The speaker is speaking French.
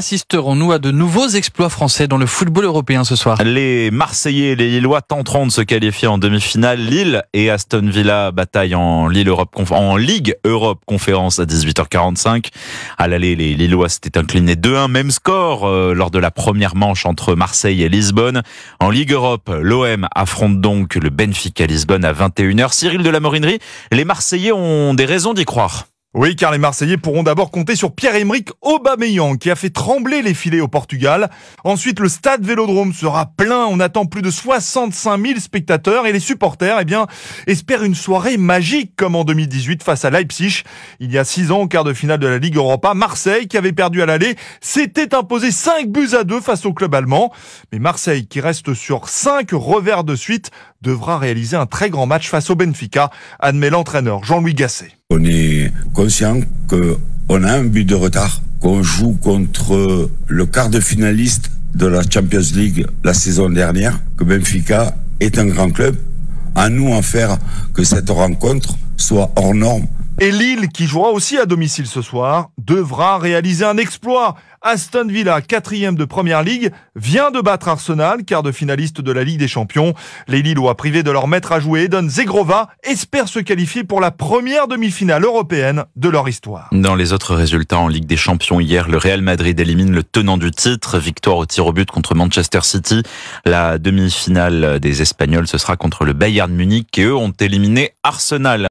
Assisterons-nous à de nouveaux exploits français dans le football européen ce soir Les Marseillais et les Lillois tenteront de se qualifier en demi-finale. Lille et Aston Villa bataillent en, Europe, en Ligue Europe Conférence à 18h45. À l'aller, les Lillois s'étaient inclinés 2-1, même score euh, lors de la première manche entre Marseille et Lisbonne. En Ligue Europe, l'OM affronte donc le Benfica Lisbonne à 21h. Cyril de la Morinerie, les Marseillais ont des raisons d'y croire. Oui, car les Marseillais pourront d'abord compter sur Pierre-Emerick Aubameyang qui a fait trembler les filets au Portugal. Ensuite, le stade Vélodrome sera plein, on attend plus de 65 000 spectateurs et les supporters, eh bien, espèrent une soirée magique comme en 2018 face à Leipzig. Il y a six ans, au quart de finale de la Ligue Europa, Marseille, qui avait perdu à l'aller, s'était imposé 5 buts à deux face au club allemand. Mais Marseille, qui reste sur 5 revers de suite, devra réaliser un très grand match face au Benfica, admet l'entraîneur Jean-Louis Gasset. On est conscient qu'on a un but de retard, qu'on joue contre le quart de finaliste de la Champions League la saison dernière, que Benfica est un grand club. À nous en faire que cette rencontre soit hors norme et Lille, qui jouera aussi à domicile ce soir, devra réaliser un exploit. Aston Villa, quatrième de première ligue, vient de battre Arsenal, quart de finaliste de la Ligue des Champions. Les Lillois, privés de leur maître à jouer, Eden Zegrova, espèrent se qualifier pour la première demi-finale européenne de leur histoire. Dans les autres résultats en Ligue des Champions hier, le Real Madrid élimine le tenant du titre, victoire au tir au but contre Manchester City. La demi-finale des Espagnols, ce sera contre le Bayern Munich et eux ont éliminé Arsenal.